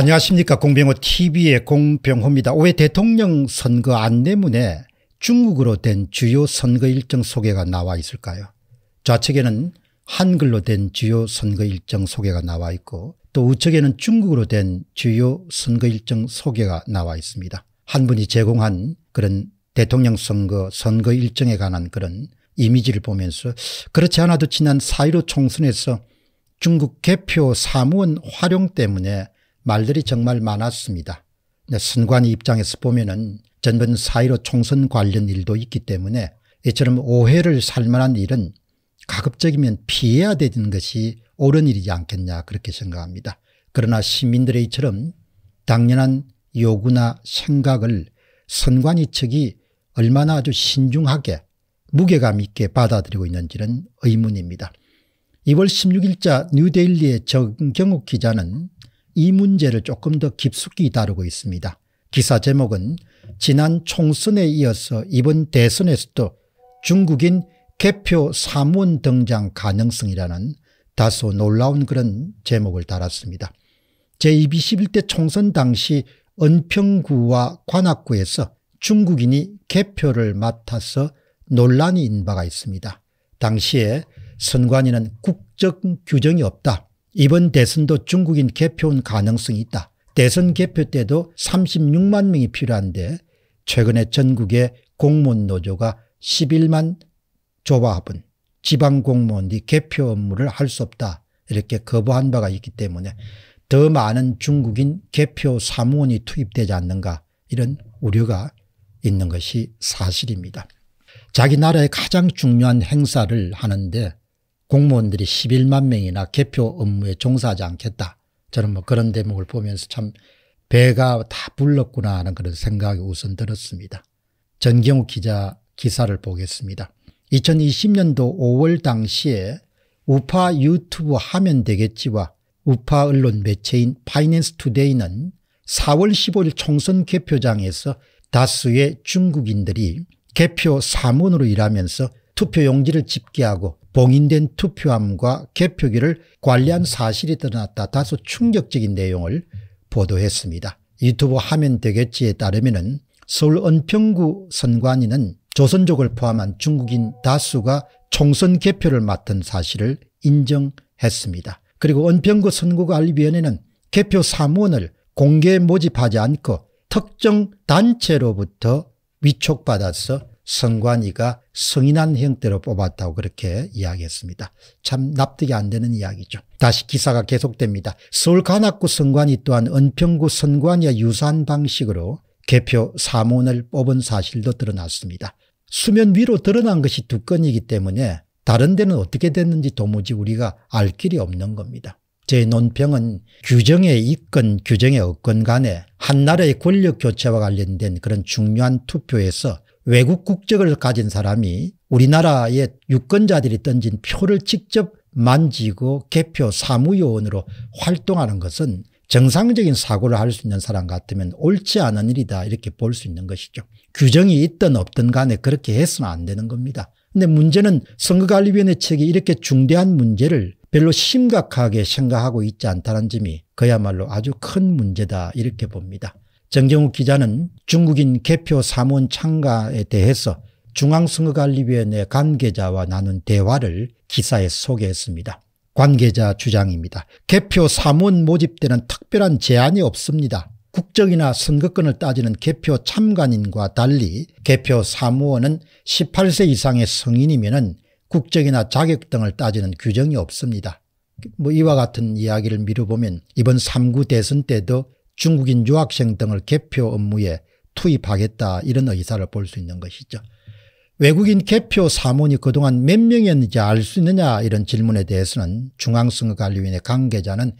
안녕하십니까 공병호 tv의 공병호입니다. 올 대통령 선거 안내문에 중국어로 된 주요 선거 일정 소개가 나와 있을까요 좌측에는 한글로 된 주요 선거 일정 소개가 나와 있고 또 우측에는 중국어로 된 주요 선거 일정 소개가 나와 있습니다. 한 분이 제공한 그런 대통령 선거 선거 일정에 관한 그런 이미지를 보면서 그렇지 않아도 지난 4.15 총선에서 중국 개표 사무원 활용 때문에 말들이 정말 많았습니다. 선관위 입장에서 보면은 전번 4.15 총선 관련 일도 있기 때문에 이처럼 오해를 살 만한 일은 가급적이면 피해야 되는 것이 옳은 일이지 않겠냐 그렇게 생각합니다. 그러나 시민들의 이처럼 당연한 요구나 생각을 선관위 측이 얼마나 아주 신중하게 무게감 있게 받아들이고 있는지는 의문입니다. 2월 16일자 뉴데일리의 정경욱 기자는 이 문제를 조금 더 깊숙이 다루고 있습니다. 기사 제목은 지난 총선에 이어서 이번 대선에서도 중국인 개표 사무원 등장 가능성이라는 다소 놀라운 그런 제목을 달았습니다. 제21대 총선 당시 은평구와 관악구에서 중국인이 개표를 맡아서 논란이 인 바가 있습니다. 당시에 선관위는 국적 규정이 없다. 이번 대선도 중국인 개표온 가능성이 있다. 대선 개표 때도 36만 명이 필요한데 최근에 전국의 공무원 노조가 11만 조합은 지방 공무원이 개표 업무를 할 수 없다 이렇게 거부한 바가 있기 때문에 더 많은 중국인 개표 사무원이 투입되지 않는가 이런 우려가 있는 것이 사실입니다. 자기 나라의 가장 중요한 행사를 하는데 공무원들이 11만 명이나 개표 업무에 종사하지 않겠다. 저는 뭐 그런 대목을 보면서 참 배가 다 불렀구나 하는 그런 생각이 우선 들었습니다. 전경욱 기자 기사를 보겠습니다. 2020년도 5월 당시에 우파 유튜브 하면 되겠지와 우파 언론 매체인 파이낸스 투데이는 4월 15일 총선 개표장에서 다수의 중국인들이 개표 사문으로 일하면서 투표 용지를 집계하고 봉인된 투표함과 개표기를 관리한 사실이 드러났다 다소 충격적인 내용을 보도했습니다. 유튜브 하면 되겠지에 따르면 서울 은평구 선관위는 조선족을 포함한 중국인 다수가 총선 개표를 맡은 사실을 인정했습니다. 그리고 은평구 선거관리위원회는 개표 사무원을 공개 모집하지 않고 특정 단체로부터 위촉받아서 성관이가 성인한 형태로 뽑았다고 그렇게 이야기했습니다. 참 납득이 안 되는 이야기죠. 다시 기사가 계속됩니다. 서울 관악구 성관이 또한 은평구 선관이와 유사한 방식으로 개표 사문을 뽑은 사실도 드러났습니다. 수면 위로 드러난 것이 두 건이기 때문에 다른 데는 어떻게 됐는지 도무지 우리가 알 길이 없는 겁니다. 제 논평은 규정의 이건 규정의 어건 간에 한나라의 권력 교체와 관련된 그런 중요한 투표에서 외국 국적을 가진 사람이 우리나라의 유권자들이 던진 표를 직접 만지고 개표 사무요원으로 활동하는 것은 정상적인 사고를 할 수 있는 사람 같으면 옳지 않은 일이다 이렇게 볼 수 있는 것이죠. 규정이 있든 없든 간에 그렇게 해서는 안 되는 겁니다. 근데 문제는 선거관리위원회 측이 이렇게 중대한 문제를 별로 심각하게 생각하고 있지 않다는 점이 그야말로 아주 큰 문제다 이렇게 봅니다. 정정욱 기자는 중국인 개표 사무원 참가에 대해서 중앙선거관리위원회 관계자와 나눈 대화를 기사에 소개했습니다. 관계자 주장입니다. 개표 사문 모집 때는 특별한 제한이 없습니다. 국적이나 선거권을 따지는 개표 참관인과 달리 개표 사무원은 18세 이상의 성인이면 국적이나 자격 등을 따지는 규정이 없습니다. 뭐 이와 같은 이야기를 미뤄보면 이번 3구 대선 때도 중국인 유학생 등을 개표 업무에 투입하겠다 이런 의사를 볼 수 있는 것이죠. 외국인 개표 사문이 그동안 몇 명이었는지 알 수 있느냐 이런 질문에 대해서는 중앙선거관리위원회 관계자는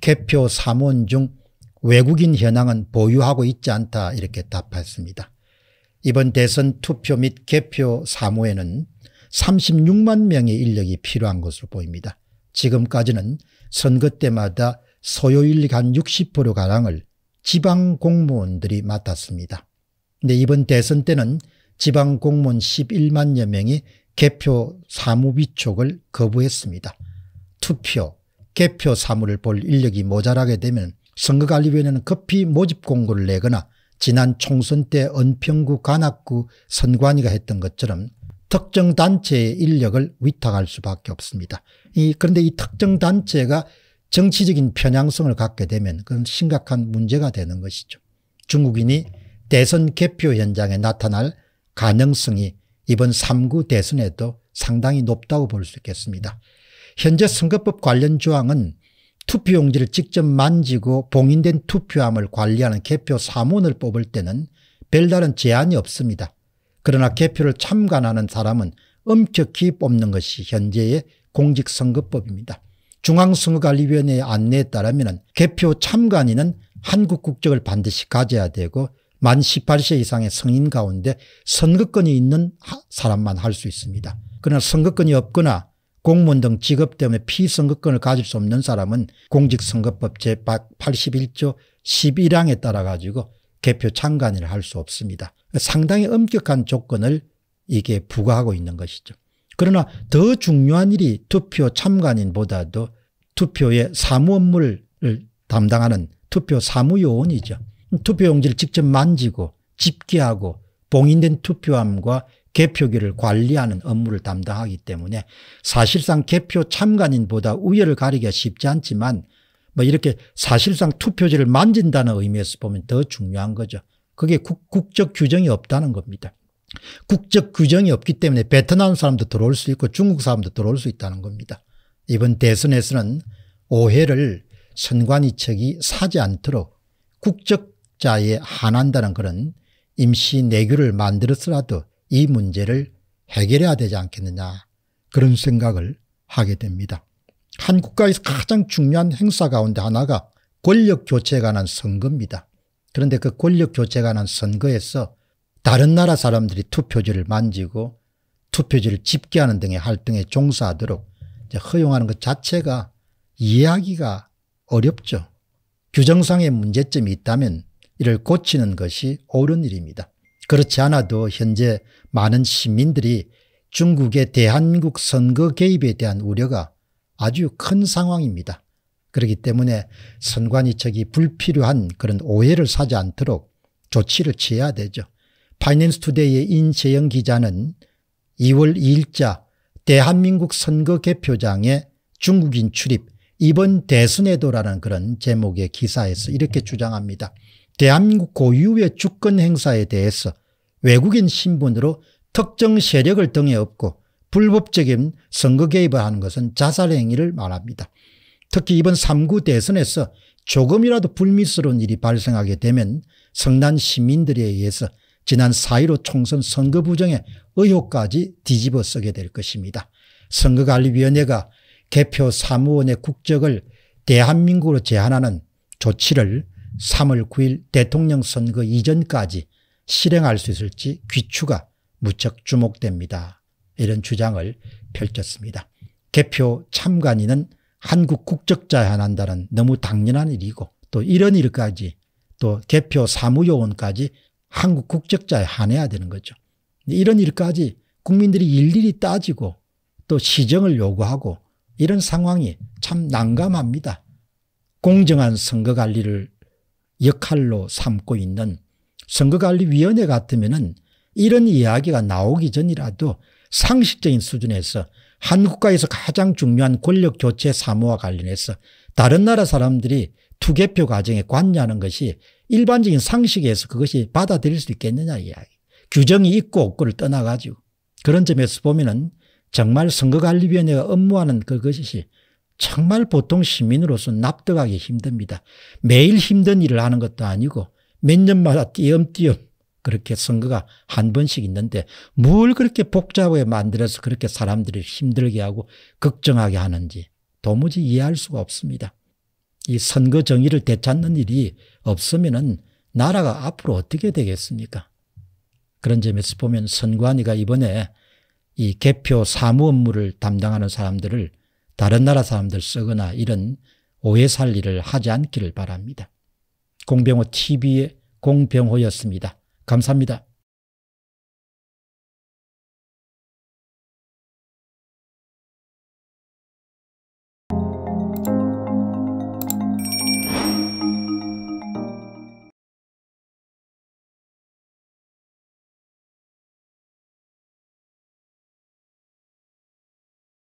개표 사문 중 외국인 현황은 보유하고 있지 않다 이렇게 답했습니다. 이번 대선 투표 및 개표 사무에는 36만 명의 인력이 필요한 것으로 보입니다. 지금까지는 선거 때마다 소요일간 60%가량을 지방 공무원들이 맡았습니다. 근데 이번 대선 때는 지방 공무원 11만여 명이 개표 사무비촉을 거부했습니다. 투표, 개표 사무를 볼 인력이 모자라게 되면 선거관리위원회는 급히 모집 공고를 내거나 지난 총선 때 은평구 관악구 선관위가 했던 것처럼 특정 단체의 인력을 위탁할 수밖에 없습니다. 이, 그런데 이 특정 단체가 정치적인 편향성을 갖게 되면 그건 심각한 문제가 되는 것이죠. 중국인이 대선 개표 현장에 나타날 가능성이 이번 3구 대선에도 상당히 높다고 볼 수 있겠습니다. 현재 선거법 관련 조항은 투표용지를 직접 만지고 봉인된 투표함을 관리하는 개표 사문을 뽑을 때는 별다른 제한이 없습니다. 그러나 개표를 참관하는 사람은 엄격히 뽑는 것이 현재의 공직선거법입니다. 중앙선거관리위원회의 안내에 따르면 개표 참관인은 한국 국적을 반드시 가져야 되고 만 18세 이상의 성인 가운데 선거권이 있는 사람만 할 수 있습니다. 그러나 선거권이 없거나 공무원 등 직업 때문에 피선거권을 가질 수 없는 사람은 공직선거법 제81조 11항에 따라 가지고 개표 참관을 할 수 없습니다. 상당히 엄격한 조건을 이게 부과하고 있는 것이죠. 그러나 더 중요한 일이 투표 참관인보다도 투표의 사무 업무를 담당하는 투표 사무요원이죠. 투표용지를 직접 만지고 집계하고 봉인된 투표함과 개표기를 관리하는 업무를 담당하기 때문에 사실상 개표 참관인보다 우열을 가리기가 쉽지 않지만 뭐 이렇게 사실상 투표지를 만진다는 의미에서 보면 더 중요한 거죠. 그게 국, 국적 규정이 없다는 겁니다. 국적 규정이 없기 때문에 베트남 사람도 들어올 수 있고 중국 사람도 들어올 수 있다는 겁니다. 이번 대선에서는 오해를 선관위 측이 사지 않도록 국적자에 한한다는 그런 임시 내규를 만들었으라도 이 문제를 해결해야 되지 않겠느냐 그런 생각을 하게 됩니다. 한 국가에서 가장 중요한 행사 가운데 하나가 권력 교체에 관한 선거입니다. 그런데 그 권력 교체에 관한 선거에서 다른 나라 사람들이 투표지를 만지고 투표지를 집계하는 등의 활동에 종사하도록 허용하는 것 자체가 이해하기가 어렵죠. 규정상의 문제점이 있다면 이를 고치는 것이 옳은 일입니다. 그렇지 않아도 현재 많은 시민들이 중국의 대한국 선거 개입에 대한 우려가 아주 큰 상황입니다. 그렇기 때문에 선관위 측이 불필요한 그런 오해를 사지 않도록 조치를 취해야 되죠. 파이낸스투데이의 인재영 기자는 2월 2일자 대한민국 선거 개표장에 중국인 출입 이번 대선에도라는 그런 제목의 기사에서 이렇게 주장합니다. 대한민국 고유의 주권 행사에 대해서 외국인 신분으로 특정 세력을 등에 업고 불법적인 선거 개입을 하는 것은 자살 행위를 말합니다. 특히 이번 3구 대선에서 조금이라도 불미스러운 일이 발생하게 되면 성난 시민들에 의해서 지난 4.15 총선 선거 부정의 의혹까지 뒤집어 쓰게 될 것입니다. 선거관리위원회가 개표 사무원의 국적을 대한민국으로 제한하는 조치를 3월 9일 대통령 선거 이전까지 실행할 수 있을지 귀추가 무척 주목됩니다. 이런 주장을 펼쳤습니다. 개표 참관인은 한국 국적자에 한다는 너무 당연한 일이고 또 이런 일까지 또 개표 사무요원까지 한국 국적자에 한해야 되는 거죠. 이런 일까지 국민들이 일일이 따지고 또 시정을 요구하고 이런 상황이 참 난감합니다. 공정한 선거관리를 역할로 삼고 있는 선거관리위원회 같으면 이런 이야기가 나오기 전이라도 상식적인 수준에서 한 국가에서 가장 중요한 권력 교체 사무와 관련해서 다른 나라 사람들이 투개표 과정에 관여하는 것이 일반적인 상식에서 그것이 받아들일 수 있겠느냐 이야기. 규정이 있고 없고를 떠나가지고 그런 점에서 보면은 정말 선거관리위원회가 업무하는 그것이 정말 보통 시민으로서 납득하기 힘듭니다. 매일 힘든 일을 하는 것도 아니고 몇 년마다 띄엄띄엄 그렇게 선거가 한 번씩 있는데 뭘 그렇게 복잡하게 만들어서 그렇게 사람들을 힘들게 하고 걱정하게 하는지 도무지 이해할 수가 없습니다. 이 선거 정의를 되찾는 일이 없으면은 나라가 앞으로 어떻게 되겠습니까? 그런 점에서 보면 선관위가 이번에 이 개표 사무 업무를 담당하는 사람들을 다른 나라 사람들 쓰거나 이런 오해 살 일을 하지 않기를 바랍니다. 공병호 TV의 공병호였습니다. 감사합니다.